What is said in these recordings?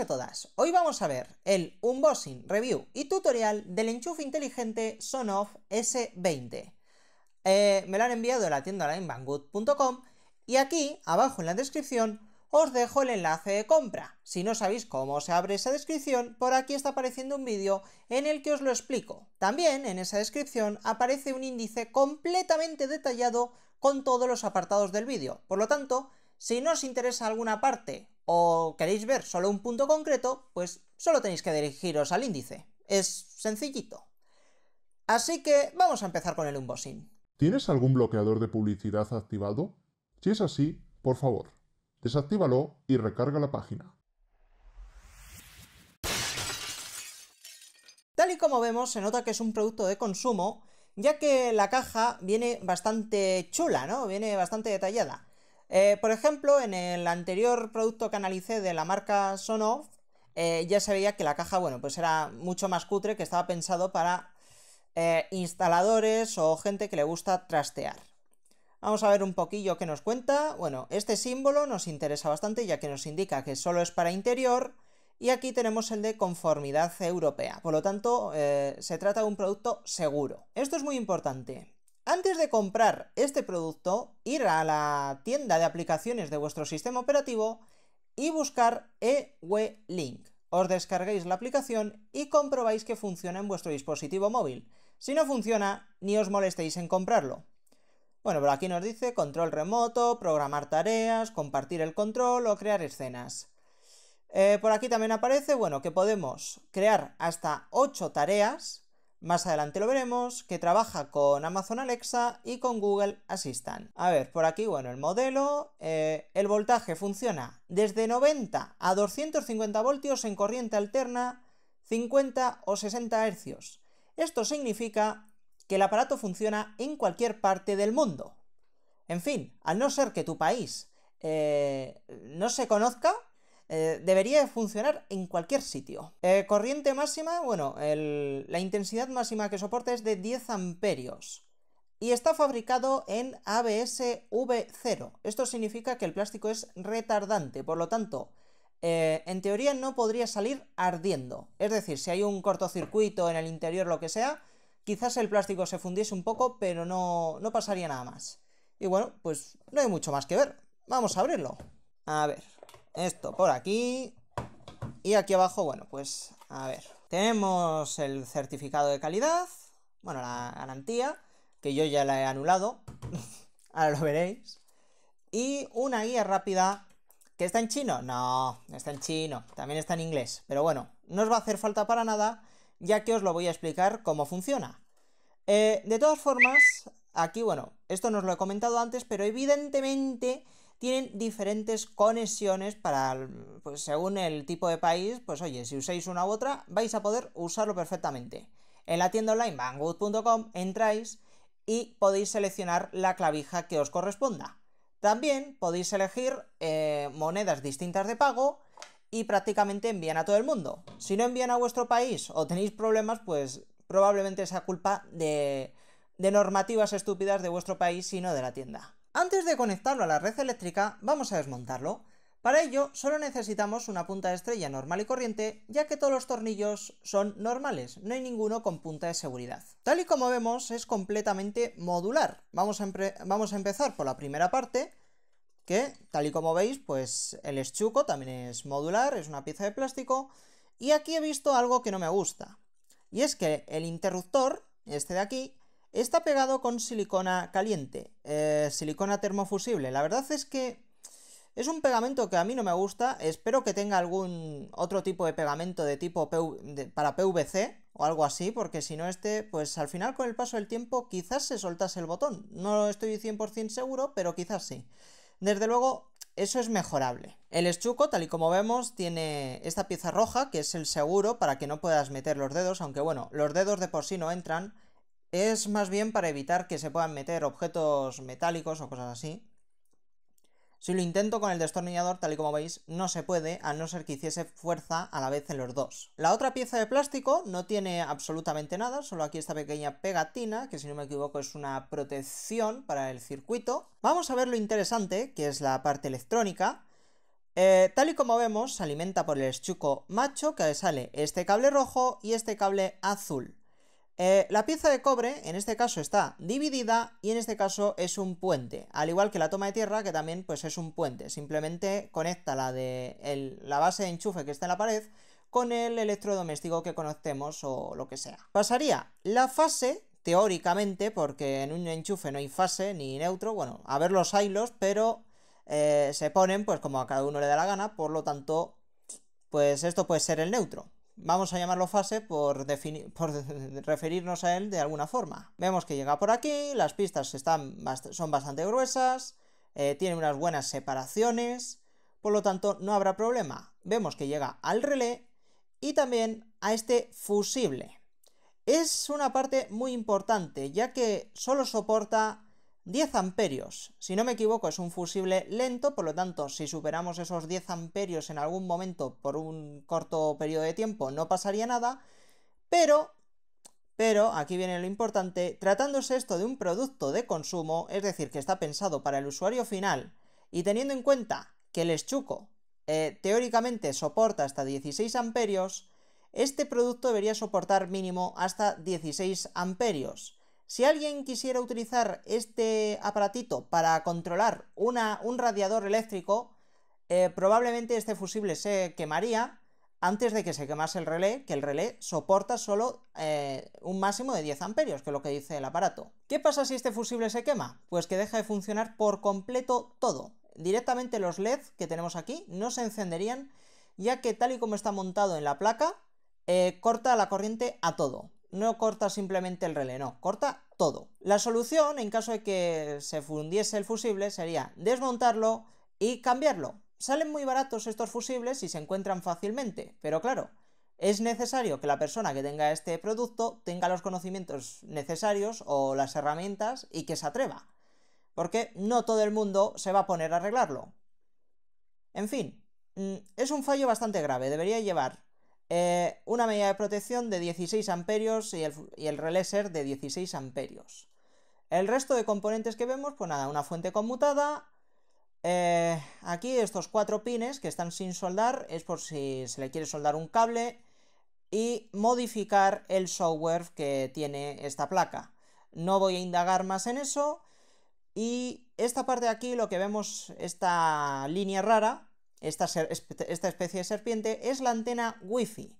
a todas, hoy vamos a ver el unboxing, review y tutorial del enchufe inteligente Sonoff S20. Eh, me lo han enviado de la tienda linebangood.com y aquí, abajo en la descripción, os dejo el enlace de compra. Si no sabéis cómo se abre esa descripción, por aquí está apareciendo un vídeo en el que os lo explico. También en esa descripción aparece un índice completamente detallado con todos los apartados del vídeo. Por lo tanto, si no os interesa alguna parte o queréis ver solo un punto concreto, pues solo tenéis que dirigiros al índice. Es sencillito. Así que vamos a empezar con el unboxing. ¿Tienes algún bloqueador de publicidad activado? Si es así, por favor, desactívalo y recarga la página. Tal y como vemos, se nota que es un producto de consumo, ya que la caja viene bastante chula, ¿no? Viene bastante detallada. Eh, por ejemplo, en el anterior producto que analicé de la marca Sonoff, eh, ya se veía que la caja, pues era mucho más cutre, que estaba pensado para eh, instaladores o gente que le gusta trastear. Vamos a ver un poquillo qué nos cuenta. Bueno, este símbolo nos interesa bastante ya que nos indica que solo es para interior y aquí tenemos el de conformidad europea. Por lo tanto, se trata de un producto seguro. Esto es muy importante antes de comprar este producto, ir a la tienda de aplicaciones de vuestro sistema operativo y buscar eWeLink. link Os descarguéis la aplicación y comprobáis que funciona en vuestro dispositivo móvil. Si no funciona, ni os molestéis en comprarlo. Bueno, por aquí nos dice control remoto, programar tareas, compartir el control o crear escenas. Eh, por aquí también aparece, bueno, que podemos crear hasta 8 tareas más adelante lo veremos, que trabaja con Amazon Alexa y con Google Assistant. A ver, por aquí, bueno, el modelo, eh, el voltaje funciona desde 90 a 250 voltios en corriente alterna, 50 o 60 hercios. Esto significa que el aparato funciona en cualquier parte del mundo. En fin, al no ser que tu país eh, no se conozca, eh, debería funcionar en cualquier sitio. Eh, corriente máxima, bueno, la intensidad máxima que soporta es de 10 amperios y está fabricado en ABS V0. Esto significa que el plástico es retardante, por lo tanto, eh, en teoría no podría salir ardiendo. Es decir, si hay un cortocircuito en el interior, lo que sea, quizás el plástico se fundiese un poco, pero no, no pasaría nada más. Y bueno, pues no hay mucho más que ver. Vamos a abrirlo. A ver esto por aquí. Y aquí abajo, bueno, pues a ver. Tenemos el certificado de calidad, bueno, la garantía, que yo ya la he anulado, ahora lo veréis. Y una guía rápida, que está en chino, no, está en chino, también está en inglés, pero bueno, no os va a hacer falta para nada, ya que os lo voy a explicar cómo funciona. Eh, de todas formas, aquí, bueno, esto nos lo he comentado antes, pero evidentemente tienen diferentes conexiones para, pues, según el tipo de país, pues oye, si usáis una u otra, vais a poder usarlo perfectamente. En la tienda online banggood.com entráis y podéis seleccionar la clavija que os corresponda. También podéis elegir eh, monedas distintas de pago y prácticamente envían a todo el mundo. Si no envían a vuestro país o tenéis problemas, pues probablemente sea culpa de, de normativas estúpidas de vuestro país, y no de la tienda. Antes de conectarlo a la red eléctrica, vamos a desmontarlo. Para ello, solo necesitamos una punta de estrella normal y corriente, ya que todos los tornillos son normales, no hay ninguno con punta de seguridad. Tal y como vemos, es completamente modular. Vamos a, empezar por la primera parte, que, tal y como veis, pues el eschuco también es modular, es una pieza de plástico, y aquí he visto algo que no me gusta. Y es que el interruptor, este de aquí, Está pegado con silicona caliente, eh, silicona termofusible. La verdad es que es un pegamento que a mí no me gusta. Espero que tenga algún otro tipo de pegamento de tipo para PVC o algo así, porque si no este, pues al final con el paso del tiempo quizás se soltase el botón. No estoy 100% seguro, pero quizás sí. Desde luego, eso es mejorable. El estuco, tal y como vemos, tiene esta pieza roja, que es el seguro para que no puedas meter los dedos, aunque bueno, los dedos de por sí no entran, es más bien para evitar que se puedan meter objetos metálicos o cosas así. Si lo intento con el destornillador, tal y como veis, no se puede, a no ser que hiciese fuerza a la vez en los dos. La otra pieza de plástico no tiene absolutamente nada, solo aquí esta pequeña pegatina, que si no me equivoco es una protección para el circuito. Vamos a ver lo interesante, que es la parte electrónica. Eh, tal y como vemos, se alimenta por el estuco macho, que sale este cable rojo y este cable azul. Eh, la pieza de cobre, en este caso, está dividida y en este caso es un puente, al igual que la toma de tierra, que también pues, es un puente. Simplemente conecta la, de la base de enchufe que está en la pared con el electrodoméstico que conocemos o lo que sea. Pasaría la fase, teóricamente, porque en un enchufe no hay fase ni neutro, bueno, a ver los hilos, pero eh, se ponen pues como a cada uno le da la gana, por lo tanto, pues esto puede ser el neutro vamos a llamarlo fase por, por referirnos a él de alguna forma. Vemos que llega por aquí, las pistas están son bastante gruesas, eh, tiene unas buenas separaciones, por lo tanto no habrá problema. Vemos que llega al relé y también a este fusible. Es una parte muy importante, ya que solo soporta 10 amperios. Si no me equivoco, es un fusible lento, por lo tanto, si superamos esos 10 amperios en algún momento por un corto periodo de tiempo, no pasaría nada. Pero, pero, aquí viene lo importante, tratándose esto de un producto de consumo, es decir, que está pensado para el usuario final, y teniendo en cuenta que el eschuco eh, teóricamente soporta hasta 16 amperios, este producto debería soportar mínimo hasta 16 amperios. Si alguien quisiera utilizar este aparatito para controlar un radiador eléctrico, eh, probablemente este fusible se quemaría antes de que se quemase el relé, que el relé soporta solo eh, un máximo de 10 amperios, que es lo que dice el aparato. ¿Qué pasa si este fusible se quema? Pues que deja de funcionar por completo todo. Directamente los LEDs que tenemos aquí no se encenderían, ya que tal y como está montado en la placa, eh, corta la corriente a todo no corta simplemente el relé, no, corta todo. La solución, en caso de que se fundiese el fusible, sería desmontarlo y cambiarlo. Salen muy baratos estos fusibles y se encuentran fácilmente, pero claro, es necesario que la persona que tenga este producto tenga los conocimientos necesarios o las herramientas y que se atreva, porque no todo el mundo se va a poner a arreglarlo. En fin, mm, es un fallo bastante grave, debería llevar eh, una medida de protección de 16 amperios y el, y relé de 16 amperios. El resto de componentes que vemos, pues nada, una fuente conmutada. Eh, aquí estos cuatro pines que están sin soldar es por si se le quiere soldar un cable y modificar el software que tiene esta placa. No voy a indagar más en eso. Y esta parte de aquí, lo que vemos, esta línea rara, esta, especie de serpiente es la antena Wi-Fi.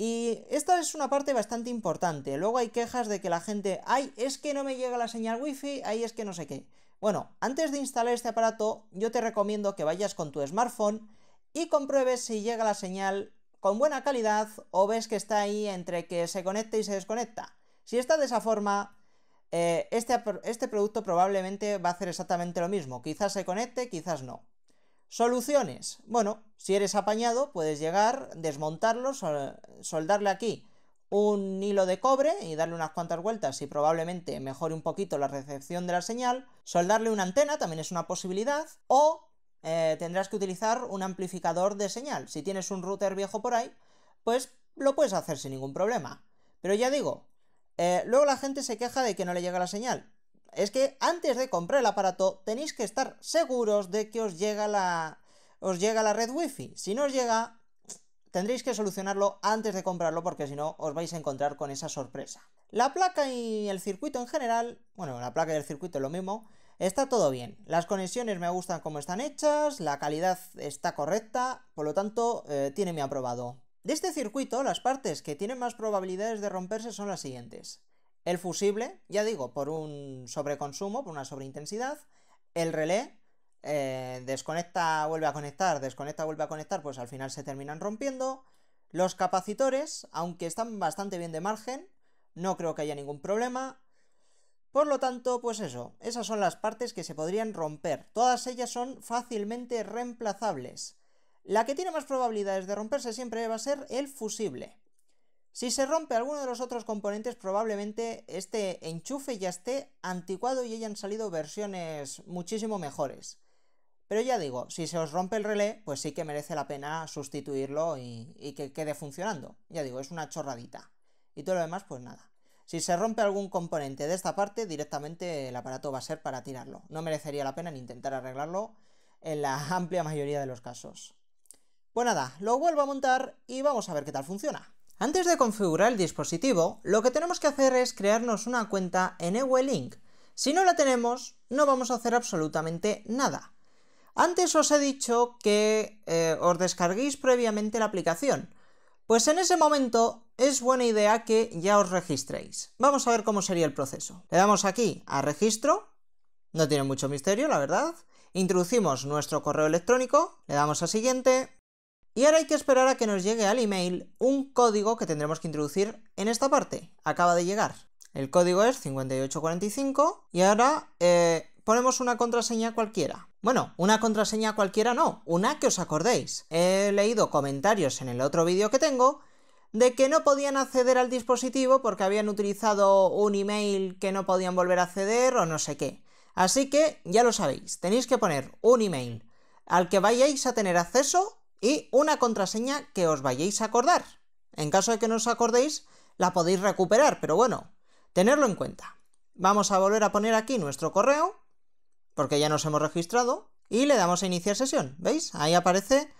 Y esta es una parte bastante importante. Luego hay quejas de que la gente, ay, es que no me llega la señal wifi, ay, es que no sé qué. Bueno, antes de instalar este aparato, yo te recomiendo que vayas con tu smartphone y compruebes si llega la señal con buena calidad o ves que está ahí entre que se conecte y se desconecta. Si está de esa forma, eh, este, este producto probablemente va a hacer exactamente lo mismo. Quizás se conecte, quizás no. Soluciones. Bueno, si eres apañado, puedes llegar, desmontarlo, soldarle aquí un hilo de cobre y darle unas cuantas vueltas y probablemente mejore un poquito la recepción de la señal. Soldarle una antena también es una posibilidad. O eh, tendrás que utilizar un amplificador de señal. Si tienes un router viejo por ahí, pues lo puedes hacer sin ningún problema. Pero ya digo, eh, luego la gente se queja de que no le llega la señal es que antes de comprar el aparato tenéis que estar seguros de que os llega la, os llega la red wifi. Si no os llega, tendréis que solucionarlo antes de comprarlo porque si no os vais a encontrar con esa sorpresa. La placa y el circuito en general, bueno, la placa y el circuito es lo mismo, está todo bien. Las conexiones me gustan como están hechas, la calidad está correcta, por lo tanto eh, tiene mi aprobado. De este circuito, las partes que tienen más probabilidades de romperse son las siguientes. El fusible, ya digo, por un sobreconsumo, por una sobreintensidad. El relé, eh, desconecta, vuelve a conectar, desconecta, vuelve a conectar, pues al final se terminan rompiendo. Los capacitores, aunque están bastante bien de margen, no creo que haya ningún problema. Por lo tanto, pues eso, esas son las partes que se podrían romper. Todas ellas son fácilmente reemplazables. La que tiene más probabilidades de romperse siempre va a ser el fusible. Si se rompe alguno de los otros componentes, probablemente este enchufe ya esté anticuado y hayan salido versiones muchísimo mejores. Pero ya digo, si se os rompe el relé, pues sí que merece la pena sustituirlo y, que quede funcionando. Ya digo, es una chorradita. Y todo lo demás, pues nada. Si se rompe algún componente de esta parte, directamente el aparato va a ser para tirarlo. No merecería la pena ni intentar arreglarlo en la amplia mayoría de los casos. Pues nada, lo vuelvo a montar y vamos a ver qué tal funciona. Antes de configurar el dispositivo, lo que tenemos que hacer es crearnos una cuenta en Ewelink. Si no la tenemos, no vamos a hacer absolutamente nada. Antes os he dicho que eh, os descarguéis previamente la aplicación. Pues en ese momento es buena idea que ya os registréis. Vamos a ver cómo sería el proceso. Le damos aquí a registro. No tiene mucho misterio, la verdad. Introducimos nuestro correo electrónico. Le damos a siguiente. Y ahora hay que esperar a que nos llegue al email un código que tendremos que introducir en esta parte. Acaba de llegar. El código es 5845 y ahora eh, ponemos una contraseña cualquiera. Bueno, una contraseña cualquiera no, una que os acordéis. He leído comentarios en el otro vídeo que tengo de que no podían acceder al dispositivo porque habían utilizado un email que no podían volver a acceder o no sé qué. Así que ya lo sabéis, tenéis que poner un email al que vayáis a tener acceso y una contraseña que os vayáis a acordar. En caso de que no os acordéis, la podéis recuperar, pero bueno, tenerlo en cuenta. Vamos a volver a poner aquí nuestro correo, porque ya nos hemos registrado, y le damos a iniciar sesión. ¿Veis? Ahí aparece,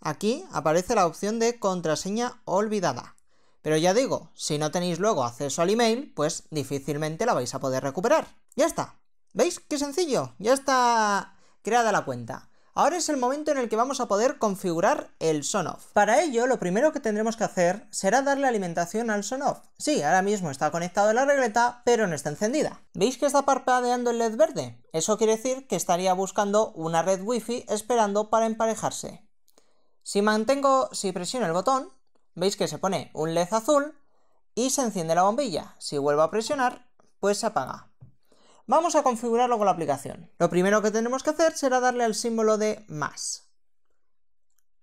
aquí aparece la opción de contraseña olvidada. Pero ya digo, si no tenéis luego acceso al email, pues difícilmente la vais a poder recuperar. Ya está. ¿Veis? Qué sencillo. Ya está creada la cuenta. Ahora es el momento en el que vamos a poder configurar el Sonoff. Para ello, lo primero que tendremos que hacer será darle alimentación al Sonoff. Sí, ahora mismo está conectado a la regleta, pero no está encendida. ¿Veis que está parpadeando el LED verde? Eso quiere decir que estaría buscando una red Wi-Fi esperando para emparejarse. Si mantengo, si presiono el botón, veis que se pone un LED azul y se enciende la bombilla. Si vuelvo a presionar, pues se apaga. Vamos a configurarlo con la aplicación. Lo primero que tenemos que hacer será darle al símbolo de más.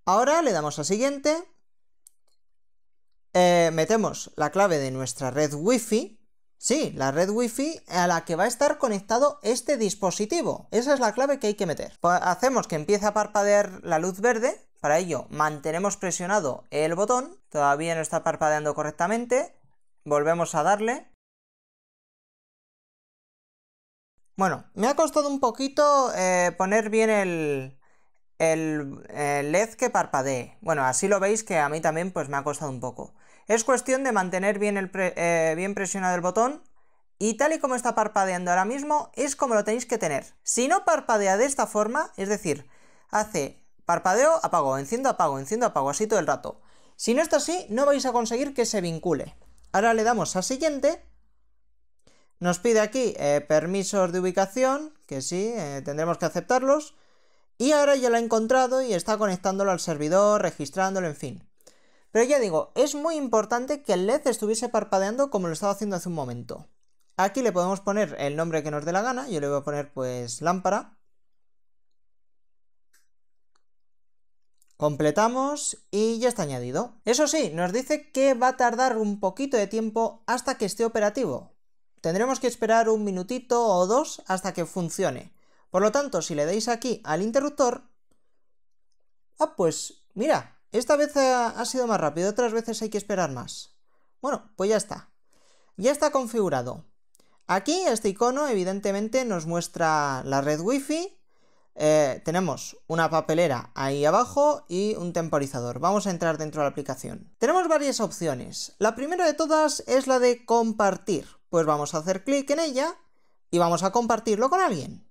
Ahora le damos a siguiente. Eh, metemos la clave de nuestra red Wi-Fi. Sí, la red Wi-Fi a la que va a estar conectado este dispositivo. Esa es la clave que hay que meter. Pues hacemos que empiece a parpadear la luz verde. Para ello, mantenemos presionado el botón. Todavía no está parpadeando correctamente. Volvemos a darle Bueno, me ha costado un poquito eh, poner bien el, LED que parpadee. Bueno, así lo veis que a mí también pues, me ha costado un poco. Es cuestión de mantener bien, eh, bien presionado el botón y tal y como está parpadeando ahora mismo es como lo tenéis que tener. Si no parpadea de esta forma, es decir, hace parpadeo, apago, enciendo, apago, enciendo, apago, así todo el rato. Si no está así, no vais a conseguir que se vincule. Ahora le damos a siguiente nos pide aquí eh, permisos de ubicación, que sí, eh, tendremos que aceptarlos. Y ahora ya lo ha encontrado y está conectándolo al servidor, registrándolo, en fin. Pero ya digo, es muy importante que el LED estuviese parpadeando como lo estaba haciendo hace un momento. Aquí le podemos poner el nombre que nos dé la gana, yo le voy a poner pues lámpara. Completamos y ya está añadido. Eso sí, nos dice que va a tardar un poquito de tiempo hasta que esté operativo. Tendremos que esperar un minutito o dos hasta que funcione. Por lo tanto, si le dais aquí al interruptor... Ah, pues mira, esta vez ha sido más rápido, otras veces hay que esperar más. Bueno, pues ya está. Ya está configurado. Aquí este icono evidentemente nos muestra la red wifi. fi eh, tenemos una papelera ahí abajo y un temporizador. Vamos a entrar dentro de la aplicación. Tenemos varias opciones. La primera de todas es la de compartir pues vamos a hacer clic en ella y vamos a compartirlo con alguien.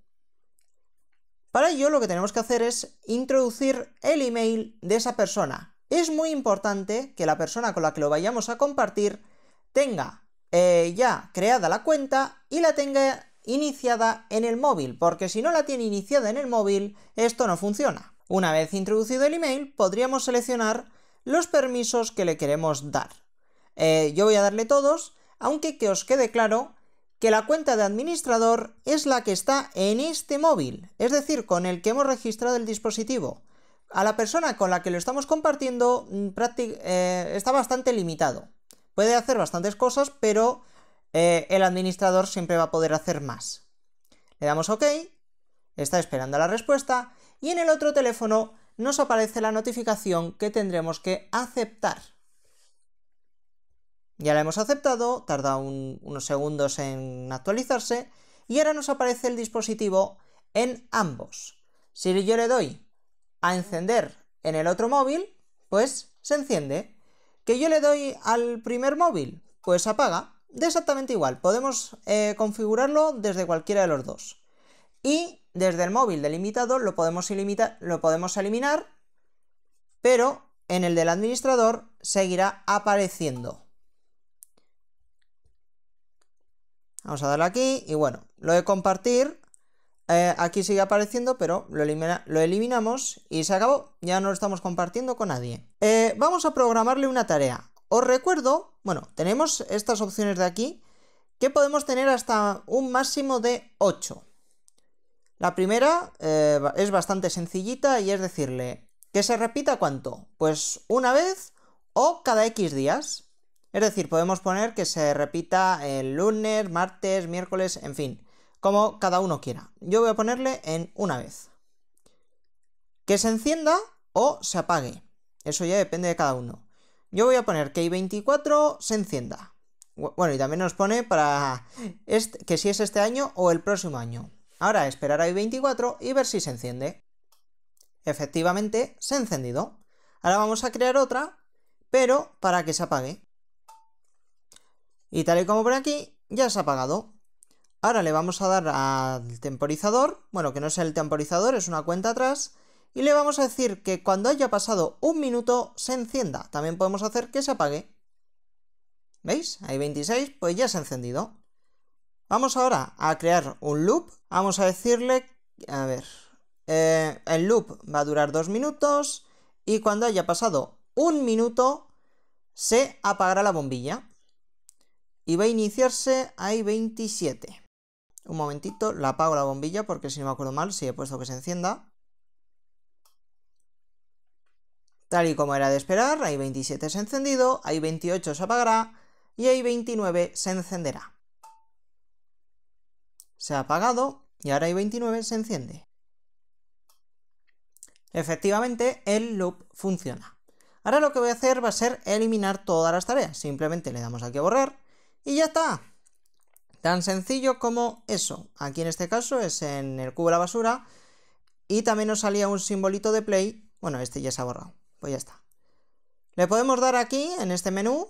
Para ello lo que tenemos que hacer es introducir el email de esa persona. Es muy importante que la persona con la que lo vayamos a compartir tenga eh, ya creada la cuenta y la tenga iniciada en el móvil, porque si no la tiene iniciada en el móvil, esto no funciona. Una vez introducido el email, podríamos seleccionar los permisos que le queremos dar. Eh, yo voy a darle todos, aunque que os quede claro que la cuenta de administrador es la que está en este móvil, es decir, con el que hemos registrado el dispositivo. A la persona con la que lo estamos compartiendo mm, eh, está bastante limitado. Puede hacer bastantes cosas, pero eh, el administrador siempre va a poder hacer más. Le damos OK, está esperando la respuesta y en el otro teléfono nos aparece la notificación que tendremos que aceptar. Ya la hemos aceptado, tarda unos segundos en actualizarse y ahora nos aparece el dispositivo en ambos. Si yo le doy a encender en el otro móvil, pues se enciende. Que yo le doy al primer móvil, pues apaga. De exactamente igual, podemos eh, configurarlo desde cualquiera de los dos. Y desde el móvil delimitado lo podemos, lo podemos eliminar, pero en el del administrador seguirá apareciendo. Vamos a darle aquí y bueno, lo de compartir eh, aquí sigue apareciendo, pero lo, eliminamos y se acabó. Ya no lo estamos compartiendo con nadie. Eh, vamos a programarle una tarea. Os recuerdo, bueno, tenemos estas opciones de aquí que podemos tener hasta un máximo de 8. La primera eh, es bastante sencillita y es decirle que se repita cuánto. Pues una vez o cada X días. Es decir, podemos poner que se repita el lunes, martes, miércoles, en fin, como cada uno quiera. Yo voy a ponerle en una vez. Que se encienda o se apague. Eso ya depende de cada uno. Yo voy a poner que i24 se encienda. Bueno, y también nos pone para que si es este año o el próximo año. Ahora esperar a i24 y ver si se enciende. Efectivamente, se ha encendido. Ahora vamos a crear otra, pero para que se apague. Y tal y como por aquí, ya se ha apagado. Ahora le vamos a dar al temporizador, bueno, que no es el temporizador, es una cuenta atrás, y le vamos a decir que cuando haya pasado un minuto se encienda. También podemos hacer que se apague. ¿Veis? Hay 26, pues ya se ha encendido. Vamos ahora a crear un loop. Vamos a decirle, a ver, eh, el loop va a durar dos minutos y cuando haya pasado un minuto se apagará la bombilla y va a iniciarse Hay 27 Un momentito, la apago la bombilla porque si no me acuerdo mal, si he puesto que se encienda. Tal y como era de esperar, hay 27 se ha encendido, hay 28 se apagará y hay 29 se encenderá. Se ha apagado y ahora I29 se enciende. Efectivamente, el loop funciona. Ahora lo que voy a hacer va a ser eliminar todas las tareas. Simplemente le damos aquí a borrar y ya está. Tan sencillo como eso. Aquí en este caso es en el cubo de la basura. Y también nos salía un simbolito de play. Bueno, este ya se ha borrado. Pues ya está. Le podemos dar aquí, en este menú,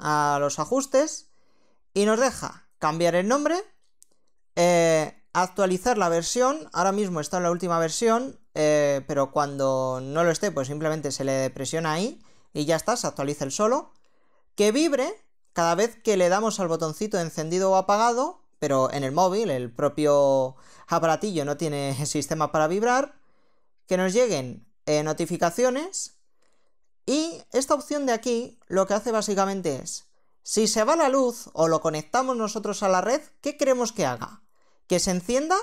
a los ajustes. Y nos deja cambiar el nombre. Eh, actualizar la versión. Ahora mismo está en la última versión. Eh, pero cuando no lo esté, pues simplemente se le presiona ahí. Y ya está, se actualiza el solo. Que vibre cada vez que le damos al botoncito encendido o apagado, pero en el móvil, el propio aparatillo no tiene sistema para vibrar, que nos lleguen eh, notificaciones. Y esta opción de aquí lo que hace básicamente es, si se va la luz o lo conectamos nosotros a la red, ¿qué queremos que haga? ¿Que se encienda?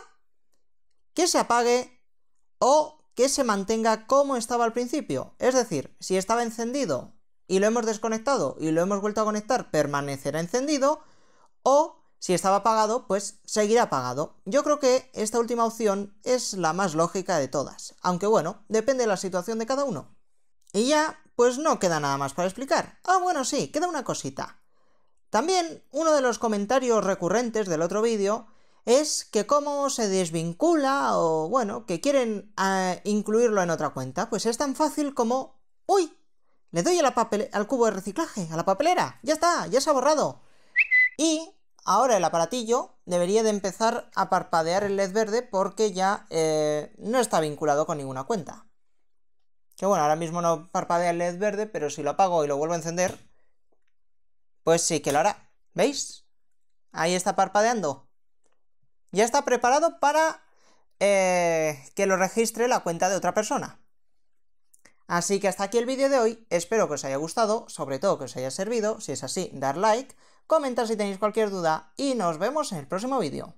¿Que se apague? ¿O que se mantenga como estaba al principio? Es decir, si estaba encendido y lo hemos desconectado y lo hemos vuelto a conectar, permanecerá encendido o si estaba apagado, pues seguirá apagado. Yo creo que esta última opción es la más lógica de todas, aunque bueno, depende de la situación de cada uno. Y ya, pues no queda nada más para explicar. Ah, bueno, sí, queda una cosita. También uno de los comentarios recurrentes del otro vídeo es que cómo se desvincula o bueno, que quieren eh, incluirlo en otra cuenta. Pues es tan fácil como... ¡Uy! Le doy al cubo de reciclaje, a la papelera. Ya está, ya se ha borrado. Y ahora el aparatillo debería de empezar a parpadear el LED verde porque ya eh, no está vinculado con ninguna cuenta. Que bueno, ahora mismo no parpadea el LED verde, pero si lo apago y lo vuelvo a encender, pues sí que lo hará. ¿Veis? Ahí está parpadeando. Ya está preparado para eh, que lo registre la cuenta de otra persona. Así que hasta aquí el vídeo de hoy, espero que os haya gustado, sobre todo que os haya servido, si es así, dar like, comentar si tenéis cualquier duda y nos vemos en el próximo vídeo.